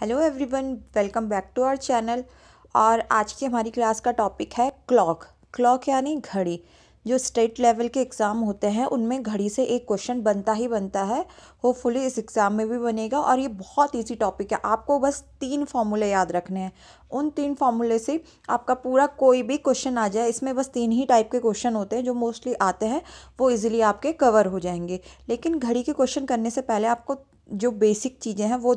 hello everyone welcome back to our channel और आज की हमारी क्लास का टॉपिक है क्लॉक क्लॉक यानी घड़ी जो स्टेट लेवल के एग्ज़ाम होते हैं उनमें घड़ी से एक क्वेश्चन बनता ही बनता है होपफुली इस एग्ज़ाम में भी बनेगा और ये बहुत ईजी टॉपिक है आपको बस तीन फार्मूले याद रखने हैं उन तीन फार्मूले से आपका पूरा कोई भी क्वेश्चन आ जाए इसमें बस तीन ही टाइप के क्वेश्चन होते हैं जो मोस्टली आते हैं वो ईजिली आपके कवर हो जाएंगे लेकिन घड़ी के क्वेश्चन करने से पहले आपको जो बेसिक चीज़ें हैं वो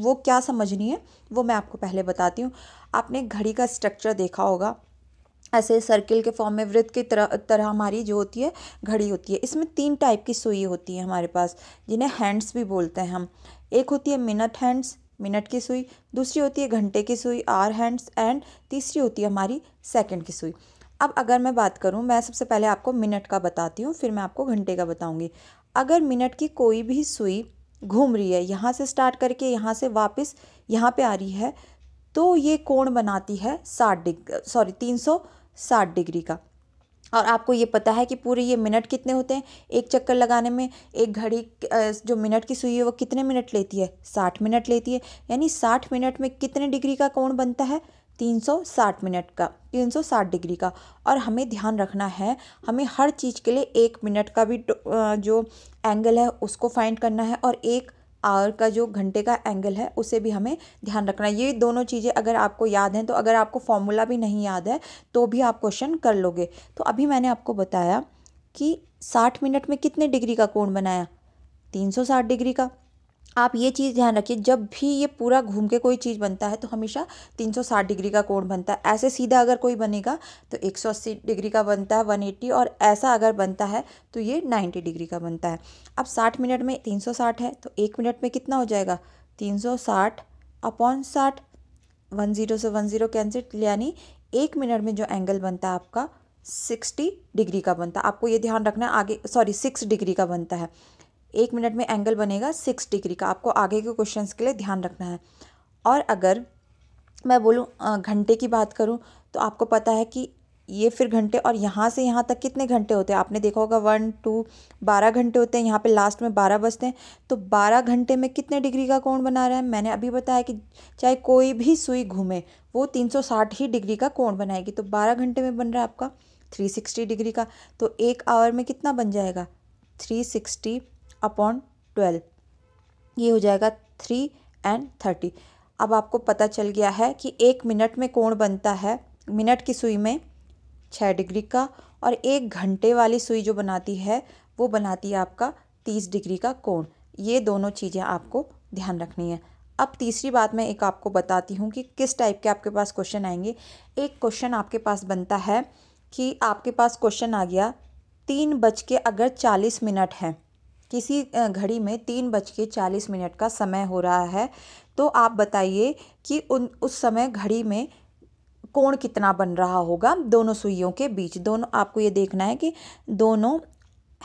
वो क्या समझनी है वो मैं आपको पहले बताती हूँ आपने घड़ी का स्ट्रक्चर देखा होगा ऐसे सर्किल के फॉर्म में वृत्त की तरह तरह हमारी जो होती है घड़ी होती है इसमें तीन टाइप की सुई होती है हमारे पास जिन्हें हैंड्स भी बोलते हैं हम एक होती है मिनट हैंड्स मिनट की सुई दूसरी होती है घंटे की सुई आर हैंड्स एंड तीसरी होती है हमारी सेकंड की सुई अब अगर मैं बात करूँ मैं सबसे पहले आपको मिनट का बताती हूँ फिर मैं आपको घंटे का बताऊँगी अगर मिनट की कोई भी सुई घूम रही है यहाँ से स्टार्ट करके यहाँ से वापस यहाँ पे आ रही है तो ये कोण बनाती है साठ डिग सॉरी तीन सौ साठ डिग्री का और आपको ये पता है कि पूरे ये मिनट कितने होते हैं एक चक्कर लगाने में एक घड़ी जो मिनट की सुई है वो कितने मिनट लेती है साठ मिनट लेती है यानी साठ मिनट में कितने डिग्री का कोण बनता है तीन सौ साठ मिनट का तीन सौ साठ डिग्री का और हमें ध्यान रखना है हमें हर चीज़ के लिए एक मिनट का भी जो एंगल है उसको फाइंड करना है और एक आवर का जो घंटे का एंगल है उसे भी हमें ध्यान रखना है ये दोनों चीज़ें अगर आपको याद हैं तो अगर आपको फॉर्मूला भी नहीं याद है तो भी आप क्वेश्चन कर लोगे तो अभी मैंने आपको बताया कि साठ मिनट में कितने डिग्री का कोण बनाया तीन सौ साठ डिग्री का आप ये चीज़ ध्यान रखिए जब भी ये पूरा घूम के कोई चीज़ बनता है तो हमेशा 360 डिग्री का कोण बनता है ऐसे सीधा अगर कोई बनेगा तो 180 डिग्री का बनता है 180 और ऐसा अगर बनता है तो ये 90 डिग्री का बनता है अब 60 मिनट में 360 है तो एक मिनट में कितना हो जाएगा 360 अपॉन साठ वन ज़ीरो से वन ज़ीरो कैंसिल यानी एक मिनट में जो एंगल बनता है आपका सिक्सटी डिग्री का बनता है आपको ये ध्यान रखना है आगे सॉरी सिक्स डिग्री का बनता है एक मिनट में एंगल बनेगा सिक्स डिग्री का आपको आगे के क्वेश्चंस के लिए ध्यान रखना है और अगर मैं बोलूँ घंटे की बात करूँ तो आपको पता है कि ये फिर घंटे और यहाँ से यहाँ तक कितने घंटे होते हैं आपने देखा होगा वन टू बारह घंटे होते हैं यहाँ पे लास्ट में बारह बजते हैं तो बारह घंटे में कितने डिग्री का कोण बना रहा है मैंने अभी बताया कि चाहे कोई भी सुई घूमे वो तीन सौ साठ ही डिग्री का कोण बनाएगी तो बारह घंटे में बन रहा है आपका थ्री सिक्सटी डिग्री का तो एक आवर में कितना बन जाएगा थ्री सिक्सटी अपॉन ट्वेल्व ये हो जाएगा थ्री एंड थर्टी अब आपको पता चल गया है कि एक मिनट में कोण बनता है मिनट की सुई में छः डिग्री का और एक घंटे वाली सुई जो बनाती है वो बनाती है आपका तीस डिग्री का कोण ये दोनों चीज़ें आपको ध्यान रखनी है अब तीसरी बात मैं एक आपको बताती हूँ कि किस टाइप के आपके पास क्वेश्चन आएंगे एक क्वेश्चन आपके पास बनता है कि आपके पास क्वेश्चन आ गया तीन बज के अगर चालीस मिनट हैं किसी घड़ी में तीन बज के चालीस मिनट का समय हो रहा है तो आप बताइए कि उन उस समय घड़ी में कोण कितना बन रहा होगा दोनों सुइयों के बीच दोनों आपको ये देखना है कि दोनों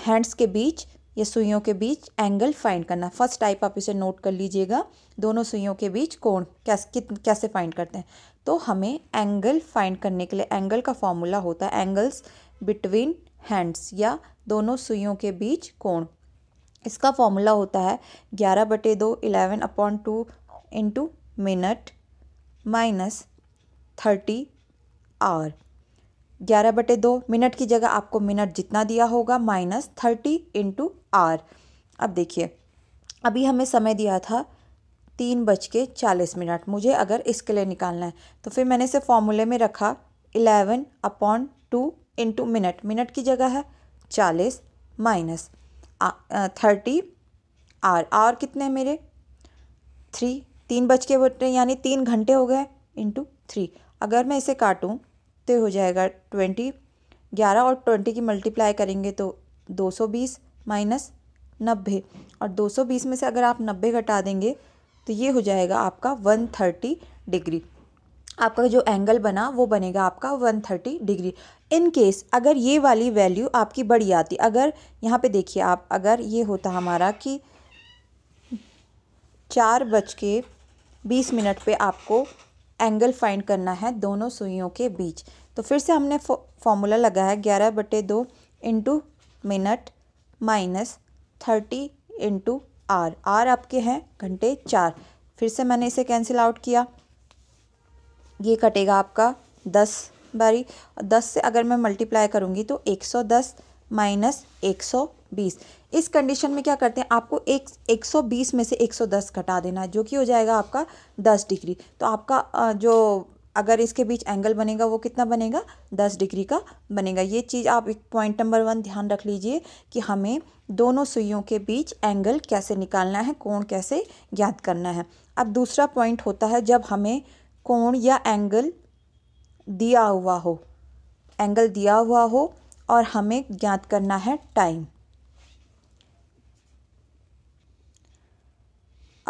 हैंड्स के बीच या सुइयों के बीच एंगल फाइंड करना फर्स्ट टाइप आप इसे नोट कर लीजिएगा दोनों सुइयों के बीच कोण कैसे कैसे फाइंड करते हैं तो हमें एंगल फाइंड करने के लिए एंगल का फॉर्मूला होता है एंगल्स बिटवीन हैंड्स या दोनों सुइयों के बीच कोण इसका फॉर्मूला होता है ग्यारह बटे दो eleven upon two into minute minus thirty hour ग्यारह बटे दो मिनट की जगह आपको मिनट जितना दिया होगा माइनस थर्टी इंटू आर अब देखिए अभी हमें समय दिया था तीन बज के चालीस मिनट मुझे अगर इसके लिए निकालना है तो फिर मैंने इसे फॉर्मूले में रखा eleven upon two into minute minute की जगह है चालीस माइनस थर्टी आर आर कितने हैं मेरे थ्री तीन बज के बटे यानी तीन घंटे हो गए इंटू थ्री अगर मैं इसे काटूँ तो हो जाएगा ट्वेंटी ग्यारह और ट्वेंटी की मल्टीप्लाई करेंगे तो दो सौ बीस माइनस नब्बे और दो सौ बीस में से अगर आप नब्बे घटा देंगे तो ये हो जाएगा आपका वन थर्टी डिग्री आपका जो एंगल बना वो बनेगा आपका 130 डिग्री इन केस अगर ये वाली वैल्यू आपकी बड़ी आती अगर यहाँ पे देखिए आप अगर ये होता हमारा कि चार बज के बीस मिनट पे आपको एंगल फाइंड करना है दोनों सुइयों के बीच तो फिर से हमने फॉर्मूला लगाया ग्यारह बटे दो into minute minus thirty into hour hour आपके हैं घंटे चार फिर से मैंने इसे कैंसिल आउट किया ये कटेगा आपका दस बारी दस से अगर मैं मल्टीप्लाई करूँगी तो एक सौ दस माइनस एक सौ बीस इस कंडीशन में क्या करते हैं आपको एक एक सौ बीस में से एक सौ दस घटा देना है जो कि हो जाएगा आपका दस डिग्री तो आपका जो अगर इसके बीच एंगल बनेगा वो कितना बनेगा दस डिग्री का बनेगा ये चीज़ आप एक पॉइंट नंबर वन ध्यान रख लीजिए कि हमें दोनों सुइयों के बीच एंगल कैसे निकालना है कोण कैसे ज्ञात करना है अब दूसरा पॉइंट होता है जब हमें कोण या एंगल दिया हुआ हो एंगल दिया हुआ हो और हमें ज्ञात करना है टाइम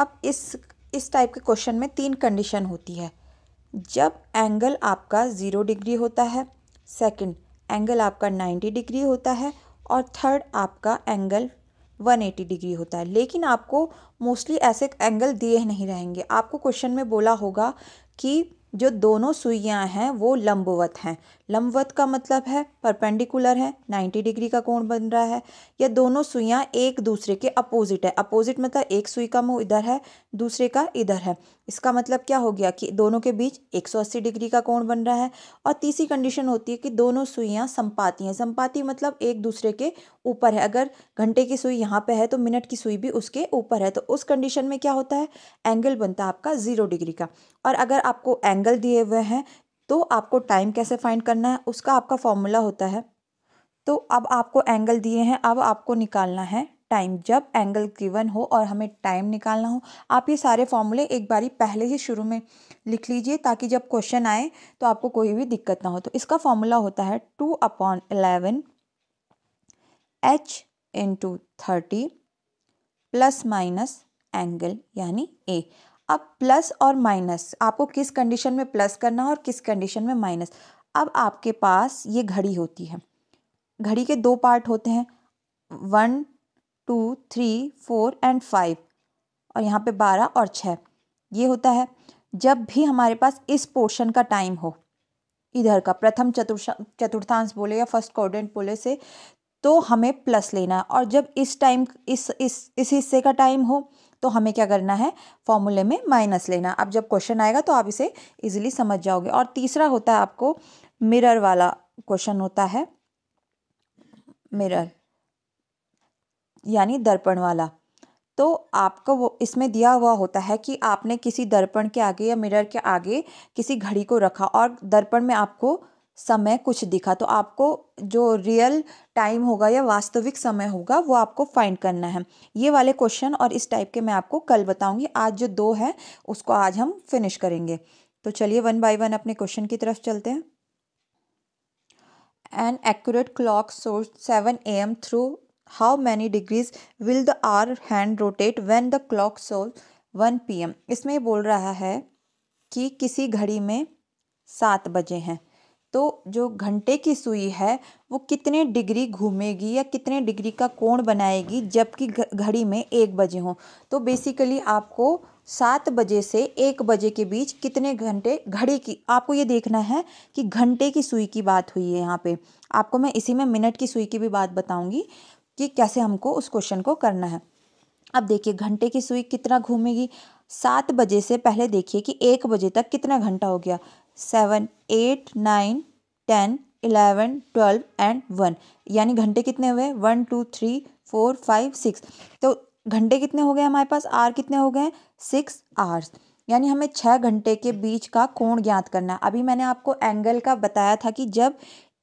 अब इस इस टाइप के क्वेश्चन में तीन कंडीशन होती है जब एंगल आपका ज़ीरो डिग्री होता है सेकंड एंगल आपका नाइन्टी डिग्री होता है और थर्ड आपका एंगल वन एटी डिग्री होता है लेकिन आपको मोस्टली ऐसे एंगल दिए नहीं रहेंगे आपको क्वेश्चन में बोला होगा कि जो दोनों सुइयाँ हैं वो लंबवत हैं लंबवत का मतलब है परपेंडिकुलर है 90 डिग्री का कोण बन रहा है या दोनों सुइयाँ एक दूसरे के अपोजिट है अपोजिट मतलब एक सुई का मुंह इधर है दूसरे का इधर है इसका मतलब क्या हो गया कि दोनों के बीच 180 डिग्री का कोण बन रहा है और तीसरी कंडीशन होती है कि दोनों सुइयाँ संपाती हैं संपाती मतलब एक दूसरे के ऊपर है अगर घंटे की सुई यहाँ पे है तो मिनट की सुई भी उसके ऊपर है तो उस कंडीशन में क्या होता है एंगल बनता है आपका ज़ीरो डिग्री का और अगर आपको एंगल दिए हुए हैं तो आपको टाइम कैसे फाइंड करना है उसका आपका फॉर्मूला होता है तो अब आपको एंगल दिए हैं अब आपको निकालना है टाइम जब एंगल गिवन हो और हमें टाइम निकालना हो आप ये सारे फॉर्मूले एक बारी पहले ही शुरू में लिख लीजिए ताकि जब क्वेश्चन आए तो आपको कोई भी दिक्कत ना हो तो इसका फॉर्मूला होता है two upon eleven H into thirty plus minus angle यानी ए अब प्लस और माइनस आपको किस कंडीशन में प्लस करना है और किस कंडीशन में माइनस अब आपके पास ये घड़ी होती है घड़ी के दो पार्ट होते हैं one two three four and five और यहाँ पे बारह और छः ये होता है जब भी हमारे पास इस पोर्शन का टाइम हो इधर का प्रथम चतुर्थ चतुर्थांश बोले या फर्स्ट कॉर्डेंट बोले से तो हमें प्लस लेना है और जब इस टाइम इस इस इस हिस्से का टाइम हो तो हमें क्या करना है फॉर्मूले में माइनस लेना अब जब क्वेश्चन आएगा तो आप इसे इजीली समझ जाओगे और तीसरा होता है आपको मिरर वाला क्वेश्चन होता है मिरर यानी दर्पण वाला तो आपको वो इसमें दिया हुआ होता है कि आपने किसी दर्पण के आगे या मिरर के आगे किसी घड़ी को रखा और दर्पण में आपको समय कुछ दिखा तो आपको जो रियल टाइम होगा या वास्तविक समय होगा वो आपको फाइंड करना है ये वाले क्वेश्चन और इस टाइप के मैं आपको कल बताऊंगी आज जो दो है उसको आज हम फिनिश करेंगे तो चलिए वन बाय वन अपने क्वेश्चन की तरफ चलते हैं एन एक्यूरेट क्लॉक सोर्स seven A M through how many degrees will the hour hand rotate when the clock shows 1 pm इसमें बोल रहा है कि किसी घड़ी में सात बजे हैं तो जो घंटे की सुई है वो कितने डिग्री घूमेगी या कितने डिग्री का कोण बनाएगी जबकि घड़ी में एक बजे हों तो बेसिकली आपको सात बजे से एक बजे के बीच कितने घंटे घड़ी की आपको ये देखना है कि घंटे की सुई की बात हुई है यहाँ पे आपको मैं इसी में मिनट की सुई की भी बात बताऊँगी कि कैसे हमको उस क्वेश्चन को करना है अब देखिए घंटे की सुई कितना घूमेगी सात बजे से पहले देखिए कि एक बजे तक कितना घंटा हो गया seven eight nine ten eleven twelve and one यानी घंटे कितने हुए one two three four five six तो घंटे कितने हो गए हमारे पास आर कितने हो गए सिक्स आर्स यानी हमें छः घंटे के बीच का कोण ज्ञात करना है अभी मैंने आपको एंगल का बताया था कि जब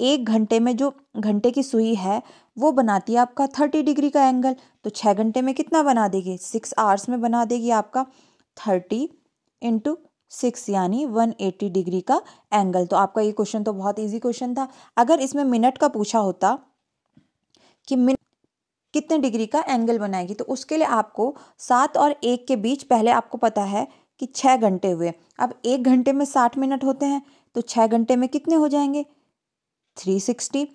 एक घंटे में जो घंटे की सुई है वो बनाती है आपका थर्टी डिग्री का एंगल तो छः घंटे में कितना बना देगी सिक्स आवर्स में बना देगी आपका थर्टी इंटू सिक्स यानी वन एट्टी डिग्री का एंगल तो आपका ये क्वेश्चन तो बहुत इजी क्वेश्चन था अगर इसमें मिनट का पूछा होता कि मिनट कितने डिग्री का एंगल बनाएगी तो उसके लिए आपको सात और एक के बीच पहले आपको पता है कि छः घंटे हुए अब एक घंटे में साठ मिनट होते हैं तो छः घंटे में कितने हो जाएंगे थ्री सिक्सटी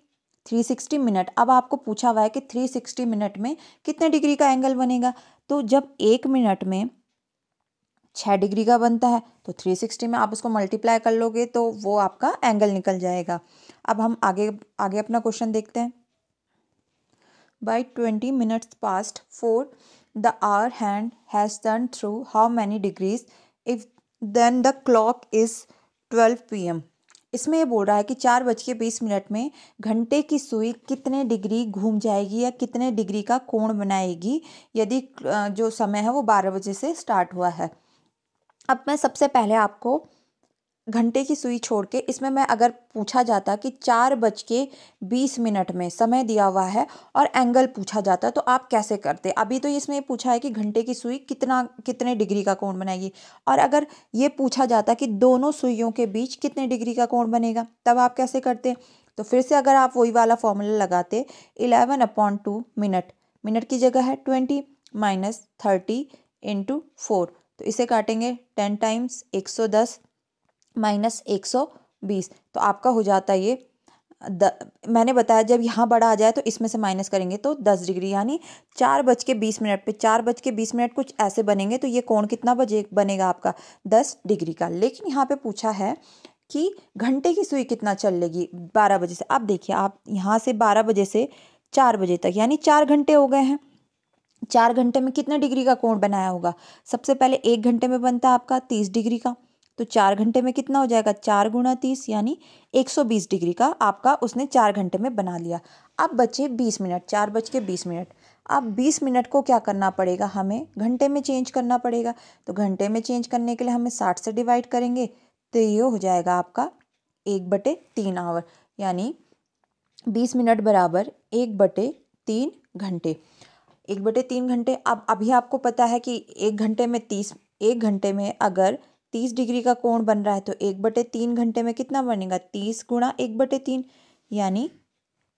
360 मिनट अब आपको पूछा हुआ है कि 360 मिनट में कितने डिग्री का एंगल बनेगा तो जब एक मिनट में छः डिग्री का बनता है तो थ्री सिक्सटी में आप उसको मल्टीप्लाई कर लोगे तो वो आपका एंगल निकल जाएगा अब हम आगे आगे अपना क्वेश्चन देखते हैं by twenty minutes past four the hour hand has turned through how many degrees if then the clock is twelve P M इसमें ये बोल रहा है कि चार बज के बीस मिनट में घंटे की सुई कितने डिग्री घूम जाएगी या कितने डिग्री का कोण बनाएगी यदि जो समय है वो बारह बजे से स्टार्ट हुआ है अब मैं सबसे पहले आपको घंटे की सुई छोड़ के इसमें मैं अगर पूछा जाता कि चार बज के बीस मिनट में समय दिया हुआ है और एंगल पूछा जाता तो आप कैसे करते अभी तो इसमें पूछा है कि घंटे की सुई कितना कितने डिग्री का कोण बनाएगी और अगर ये पूछा जाता कि दोनों सुइयों के बीच कितने डिग्री का कोण बनेगा तब आप कैसे करते तो फिर से अगर आप वही वाला फॉर्मूला लगाते eleven upon two minute minute की जगह है twenty minus thirty into four तो इसे काटेंगे टेन टाइम्स एक सौ दस माइनस एक सौ बीस तो आपका हो जाता है ये द मैंने बताया जब यहाँ बड़ा आ जाए तो इसमें से माइनस करेंगे तो दस डिग्री यानी चार बज के बीस मिनट पे चार बज के बीस मिनट कुछ ऐसे बनेंगे तो ये कोण कितना बजे बनेगा आपका दस डिग्री का लेकिन यहाँ पे पूछा है कि घंटे की सुई कितना चल लेगी बारह बजे से आप देखिए आप यहाँ से बारह बजे से चार बजे तक यानी चार घंटे हो गए हैं चार घंटे में कितना डिग्री का कोण बनाया होगा सबसे पहले एक घंटे में बनता है आपका तीस डिग्री का तो चार घंटे में कितना हो जाएगा चार गुणा तीस यानी एक सौ बीस डिग्री का आपका उसने चार घंटे में बना लिया अब बचे बीस मिनट चार बज के बीस मिनट अब बीस मिनट को क्या करना पड़ेगा हमें घंटे में चेंज करना पड़ेगा तो घंटे में चेंज करने के लिए हमें साठ से डिवाइड करेंगे तो ये हो जाएगा आपका एक बटे तीन आवर यानी बीस मिनट बराबर एक बटे तीन घंटे एक बटे तीन घंटे अब अभी आपको पता है कि एक घंटे में तीस एक घंटे में अगर तीस डिग्री का कोण बन रहा है तो एक बटे तीन घंटे में कितना बनेगा तीस गुणा एक बटे तीन यानी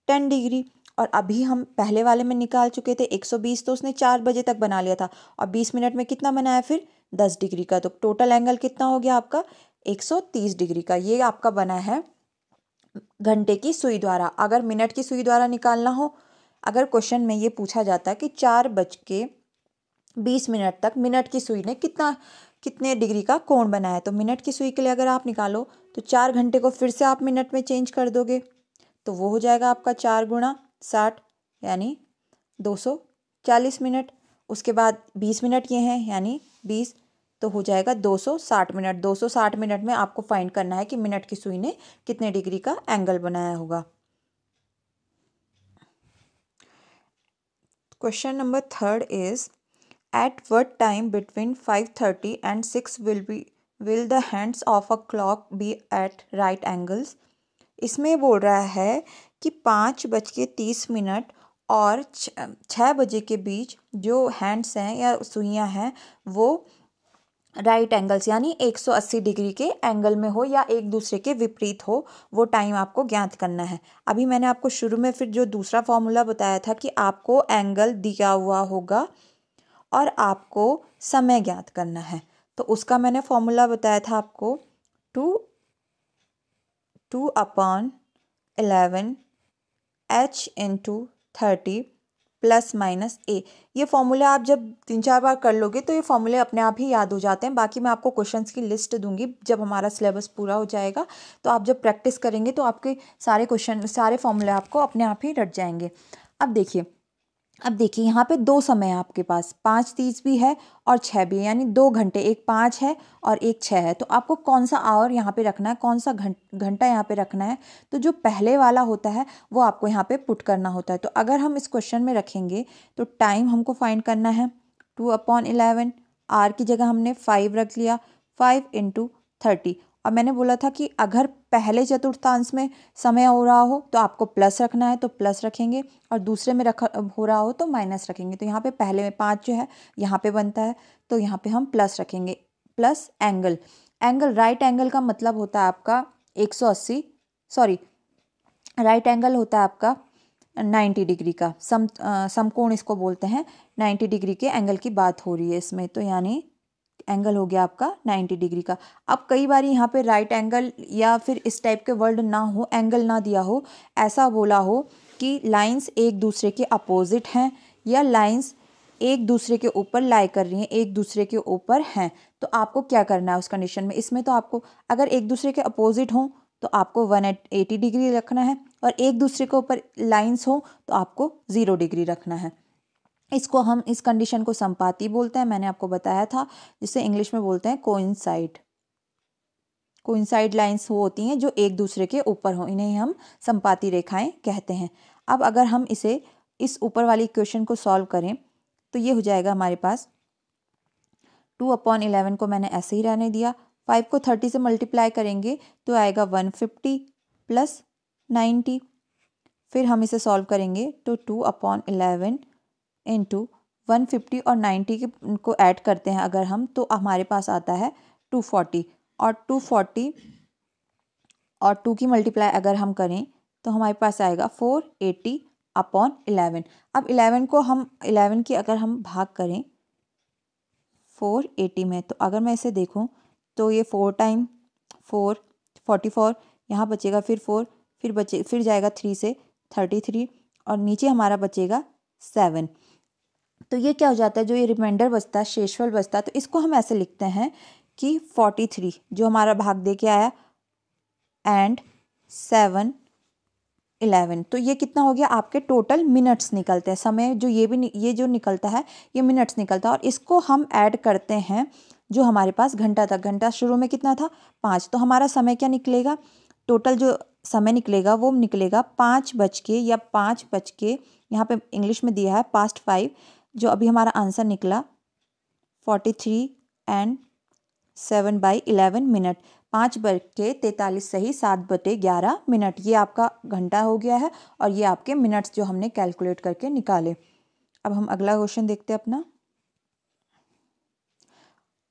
टेन डिग्री और अभी हम पहले वाले में निकाल चुके थे एक सौ बीस तो उसने चार बजे तक बना लिया था और बीस मिनट में कितना बनाया फिर दस डिग्री का तो टोटल एंगल कितना हो गया आपका एक सौ तीस डिग्री का ये आपका बना है घंटे की सुई द्वारा अगर मिनट की सुई द्वारा निकालना हो अगर क्वेश्चन में ये पूछा जाता है कि चार बज के बीस मिनट तक मिनट की सुई ने कितना कितने डिग्री का कोण बना है तो मिनट की सुई के लिए अगर आप निकालो तो चार घंटे को फिर से आप मिनट में चेंज कर दोगे तो वो हो जाएगा आपका चार गुणा साठ यानी दो सौ चालीस मिनट उसके बाद बीस मिनट ये हैं यानी बीस तो हो जाएगा दो सौ साठ मिनट दो सौ साठ मिनट में आपको फाइंड करना है कि मिनट की सुई ने कितने डिग्री का एंगल बनाया होगा question number third is what time between five thirty and six will be will the hands of a clock be at right angles इसमें बोल रहा है कि पाँच बज के तीस मिनट और छः बजे के बीच जो हैंड्स हैं या सुइयाँ हैं वो राइट एंगल्स यानी 180 डिग्री के एंगल में हो या एक दूसरे के विपरीत हो वो टाइम आपको ज्ञात करना है अभी मैंने आपको शुरू में फिर जो दूसरा फॉर्मूला बताया था कि आपको एंगल दिया हुआ होगा और आपको समय ज्ञात करना है तो उसका मैंने फॉर्मूला बताया था आपको two two upon eleven H into thirty plus minus A ये फॉर्मूला आप जब तीन चार बार कर लोगे तो ये फॉर्मूले अपने आप ही याद हो जाते हैं बाकी मैं आपको क्वेश्चंस की लिस्ट दूंगी जब हमारा सिलेबस पूरा हो जाएगा तो आप जब प्रैक्टिस करेंगे तो आपके सारे क्वेश्चन सारे फॉर्मूले आपको अपने आप ही रट जाएंगे अब देखिए अब देखिए यहाँ पे दो समय है आपके पास पाँच तीस भी है और छः भी है यानी दो घंटे एक पाँच है और एक छः है तो आपको कौन सा आवर यहाँ पे रखना है कौन सा घंट घंटा यहाँ पे रखना है तो जो पहले वाला होता है वो आपको यहाँ पे पुट करना होता है तो अगर हम इस क्वेश्चन में रखेंगे तो टाइम हमको फाइंड करना है टू अपॉन इलेवन आर की जगह हमने फाइव रख लिया फाइव इंटू थर्टी अब मैंने बोला था कि अगर पहले चतुर्थांश में समय हो रहा हो तो आपको प्लस रखना है तो प्लस रखेंगे और दूसरे में रख हो रहा हो तो माइनस रखेंगे तो यहाँ पे पहले में पाँच जो है यहाँ पे बनता है तो यहाँ पे हम प्लस रखेंगे plus angle angle right angle का मतलब होता है आपका 180 सॉरी राइट एंगल होता है आपका 90 डिग्री का सम समकोण इसको बोलते हैं 90 डिग्री के एंगल की बात हो रही है इसमें तो यानी एंगल हो गया आपका 90 डिग्री का अब कई बार यहाँ पे राइट एंगल या फिर इस टाइप के वर्ड ना हो एंगल ना दिया हो ऐसा बोला हो कि लाइंस एक दूसरे के अपोजिट हैं या लाइंस एक दूसरे के ऊपर लाई कर रही हैं एक दूसरे के ऊपर हैं तो आपको क्या करना है उस कंडीशन में इसमें तो आपको अगर एक दूसरे के अपोजिट हों तो आपको वन एटी डिग्री रखना है और एक दूसरे के ऊपर लाइन्स हो तो आपको ज़ीरो डिग्री रखना है इसको हम इस कंडीशन को संपाति बोलते हैं मैंने आपको बताया था जिसे इंग्लिश में बोलते हैं कोइंसाइड कोइंसाइड लाइंस वो होती हैं जो एक दूसरे के ऊपर हों इन्हें हम संपाति रेखाएं कहते हैं अब अगर हम इसे इस ऊपर वाली क्वेश्चन को सॉल्व करें तो ये हो जाएगा हमारे पास टू अपॉन इलेवन को मैंने ऐसे ही रहने दिया फाइव को थर्टी से मल्टीप्लाई करेंगे तो आएगा वन फिफ्टी प्लस नाइन्टी फिर हम इसे सॉल्व करेंगे तो two upon eleven into one fifty और नाइन्टी के को ऐड करते हैं अगर हम तो हमारे पास आता है टू फोर्टी और टू फोर्टी और टू की मल्टीप्लाई अगर हम करें तो हमारे पास आएगा फोर एटी अपॉन इलेवन अब इलेवन को हम इलेवन की अगर हम भाग करें फोर एटी में तो अगर मैं इसे देखूं तो ये four time four forty four यहाँ बचेगा फिर फोर फिर बचे फिर जाएगा थ्री से थर्टी थ्री और नीचे हमारा बचेगा सेवन तो ये क्या हो जाता है जो ये रिमाइंडर बचता है शेषफल बचता है तो इसको हम ऐसे लिखते हैं कि फोर्टी थ्री जो हमारा भाग दे के आया एंड सेवन इलेवन तो ये कितना हो गया आपके टोटल मिनट्स निकलते हैं समय जो ये भी ये जो निकलता है ये मिनट्स निकलता है और इसको हम ऐड करते हैं जो हमारे पास घंटा था घंटा शुरू में कितना था पाँच तो हमारा समय क्या निकलेगा टोटल जो समय निकलेगा वो निकलेगा पाँच बज के या पाँच बज के यहाँ पे इंग्लिश में दिया है पास्ट फाइव जो अभी हमारा आंसर निकला forty three and seven by eleven minute पाँच बटे तैंतालीस सही सात बटे ग्यारह मिनट ये आपका घंटा हो गया है और ये आपके मिनट्स जो हमने कैलकुलेट करके निकाले अब हम अगला क्वेश्चन देखते हैं अपना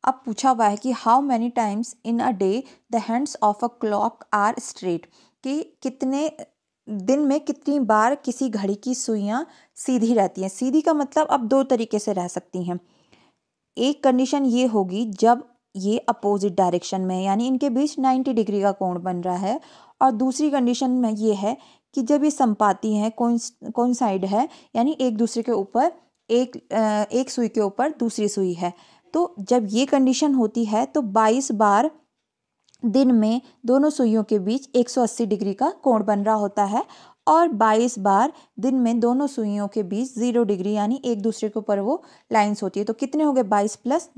अब पूछा हुआ है कि how many times in a day the hands of a clock are straight कि कितने दिन में कितनी बार किसी घड़ी की सुइयाँ सीधी रहती हैं सीधी का मतलब अब दो तरीके से रह सकती हैं एक कंडीशन ये होगी जब ये अपोजिट डायरेक्शन में यानी इनके बीच 90 डिग्री का कोण बन रहा है और दूसरी कंडीशन में ये है कि जब ये संपाती हैं कौन साइड है यानी एक दूसरे के ऊपर एक एक सुई के ऊपर दूसरी सुई है तो जब ये कंडीशन होती है तो 22 बार दिन में दोनों सुइयों के बीच 180 डिग्री का कोण बन रहा होता है और 22 बार दिन में दोनों सुइयों के बीच जीरो डिग्री यानी एक दूसरे के ऊपर वो लाइंस होती है तो कितने हो गए 22 प्लस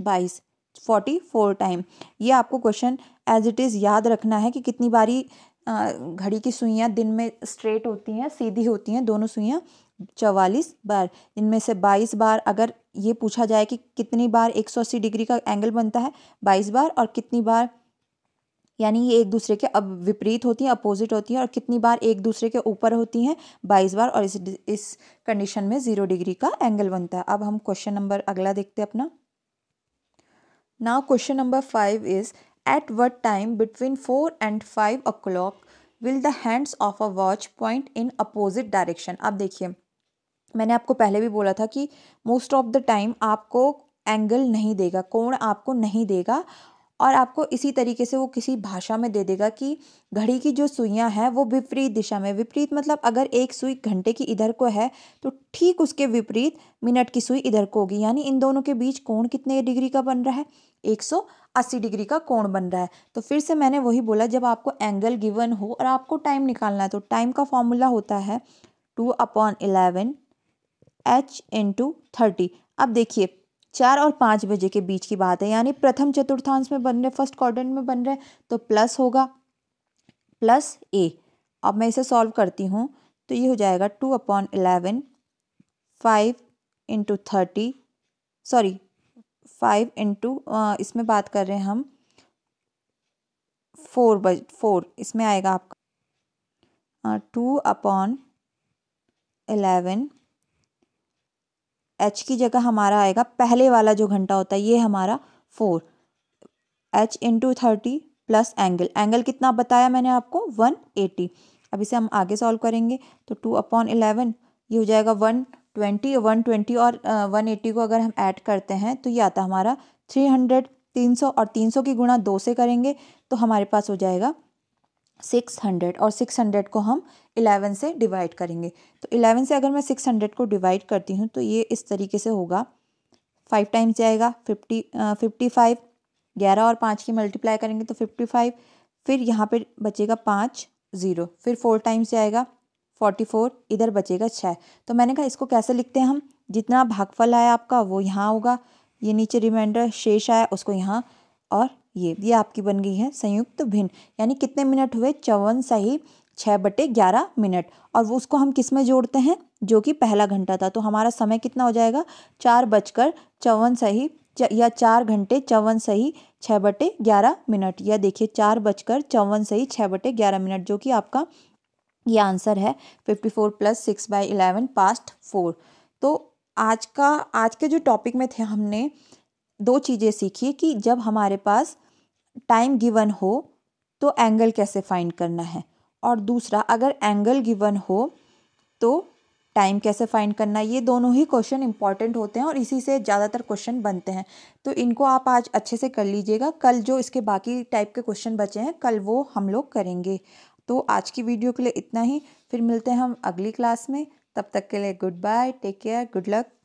22 फोर टाइम ये आपको क्वेश्चन एज इट इज़ याद रखना है कि कितनी बारी घड़ी की सुइयाँ दिन में स्ट्रेट होती हैं सीधी होती हैं दोनों सुइयाँ चवालीस बार इनमें से बाईस बार अगर ये पूछा जाए कि कितनी बार एक सौ अस्सी डिग्री का एंगल बनता है बाईस बार और कितनी बार यानी ये एक दूसरे के अब विपरीत होती हैं अपोजिट होती हैं और कितनी बार एक दूसरे के ऊपर होती हैं बाईस बार और इस इस कंडीशन में ज़ीरो डिग्री का एंगल बनता है अब हम क्वेश्चन नंबर अगला देखते हैं अपना now question number five is what time between four and five o'clock will the hands of a watch point in opposite direction अब देखिए मैंने आपको पहले भी बोला था कि मोस्ट ऑफ द टाइम आपको एंगल नहीं देगा कोण आपको नहीं देगा और आपको इसी तरीके से वो किसी भाषा में दे देगा कि घड़ी की जो सुइयाँ हैं वो विपरीत दिशा में विपरीत मतलब अगर एक सुई घंटे की इधर को है तो ठीक उसके विपरीत मिनट की सुई इधर को होगी यानी इन दोनों के बीच कोण कितने डिग्री का बन रहा है 180 डिग्री का कोण बन रहा है तो फिर से मैंने वही बोला जब आपको एंगल गिवन हो और आपको टाइम निकालना है तो टाइम का फॉर्मूला होता है two upon eleven H into thirty अब देखिए चार और पाँच बजे के बीच की बात है यानी प्रथम चतुर्थांश में बन रहे फर्स्ट क्वार में बन रहे तो प्लस होगा प्लस ए अब मैं इसे सॉल्व करती हूँ तो ये हो जाएगा two upon eleven five into thirty sorry five into इसमें बात कर रहे हैं हम फोर बज फोर इसमें आएगा आपका टू अपॉन एलेवन एच की जगह हमारा आएगा पहले वाला जो घंटा होता है ये हमारा four H into thirty plus angle angle कितना बताया मैंने आपको वन एटी अब इसे हम आगे सॉल्व करेंगे तो टू अपॉन इलेवन ये हो जाएगा वन ट्वेंटी वन ट्वेंटी और वन एटी को अगर हम ऐड करते हैं तो ये आता हमारा थ्री हंड्रेड तीन सौ और तीन सौ की गुणा दो से करेंगे तो हमारे पास हो जाएगा सिक्स हंड्रेड और सिक्स हंड्रेड को हम इलेवन से डिवाइड करेंगे तो इलेवन से अगर मैं सिक्स हंड्रेड को डिवाइड करती हूँ तो ये इस तरीके से होगा फाइव टाइम्स जाएगा फिफ्टी फिफ्टी फाइव ग्यारह और पाँच की मल्टीप्लाई करेंगे तो फिफ्टी फाइव फिर यहाँ पे बचेगा पाँच ज़ीरो फिर फोर टाइम्स जाएगा फोर्टी फोर इधर बचेगा छः तो मैंने कहा इसको कैसे लिखते हैं हम जितना भागफल आया आपका वो यहाँ होगा ये नीचे रिमाइंडर शेष आया उसको यहाँ और ये ये आपकी बन गई है संयुक्त भिन्न यानी कितने मिनट हुए चौवन सही छः बटे ग्यारह मिनट और वो उसको हम किस में जोड़ते हैं जो कि पहला घंटा था तो हमारा समय कितना हो जाएगा चार बजकर चौवन सही या चार घंटे चौवन सही छः बटे ग्यारह मिनट या देखिए चार बजकर चौवन सही छः बटे ग्यारह मिनट जो कि आपका ये आंसर है fifty four plus six by eleven past four तो आज का आज के जो टॉपिक में थे हमने दो चीज़ें सीखी कि जब हमारे पास टाइम गिवन हो तो एंगल कैसे फाइंड करना है और दूसरा अगर एंगल गिवन हो तो टाइम कैसे फाइंड करना ये दोनों ही क्वेश्चन इंपॉर्टेंट होते हैं और इसी से ज़्यादातर क्वेश्चन बनते हैं तो इनको आप आज अच्छे से कर लीजिएगा कल जो इसके बाकी टाइप के क्वेश्चन बचे हैं कल वो हम लोग करेंगे तो आज की वीडियो के लिए इतना ही फिर मिलते हैं हम अगली क्लास में तब तक के लिए good bye take care good luck